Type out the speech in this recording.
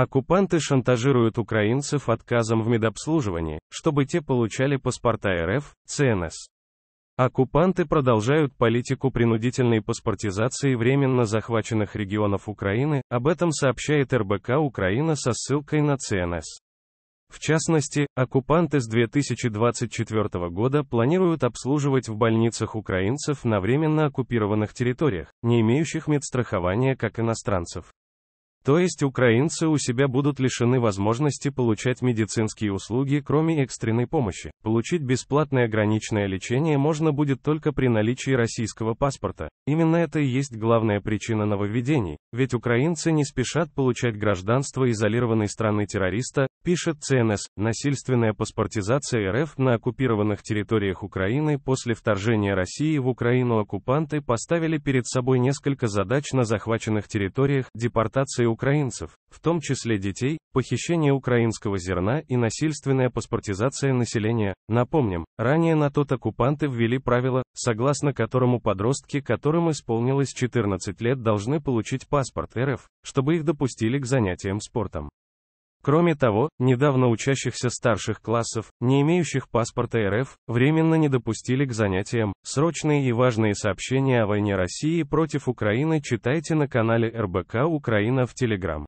Оккупанты шантажируют украинцев отказом в медобслуживании, чтобы те получали паспорта РФ, ЦНС. Оккупанты продолжают политику принудительной паспортизации временно захваченных регионов Украины, об этом сообщает РБК Украина со ссылкой на ЦНС. В частности, оккупанты с 2024 года планируют обслуживать в больницах украинцев на временно оккупированных территориях, не имеющих медстрахования как иностранцев. То есть украинцы у себя будут лишены возможности получать медицинские услуги, кроме экстренной помощи. Получить бесплатное ограниченное лечение можно будет только при наличии российского паспорта. Именно это и есть главная причина нововведений, ведь украинцы не спешат получать гражданство изолированной страны террориста, пишет ЦНС. Насильственная паспортизация РФ на оккупированных территориях Украины после вторжения России в Украину оккупанты поставили перед собой несколько задач на захваченных территориях, депортации украинцев, в том числе детей, похищение украинского зерна и насильственная паспортизация населения. Напомним, ранее на тот оккупанты ввели правило, согласно которому подростки, которым исполнилось 14 лет, должны получить паспорт РФ, чтобы их допустили к занятиям спортом. Кроме того, недавно учащихся старших классов, не имеющих паспорта РФ, временно не допустили к занятиям. Срочные и важные сообщения о войне России против Украины читайте на канале РБК Украина в Телеграм.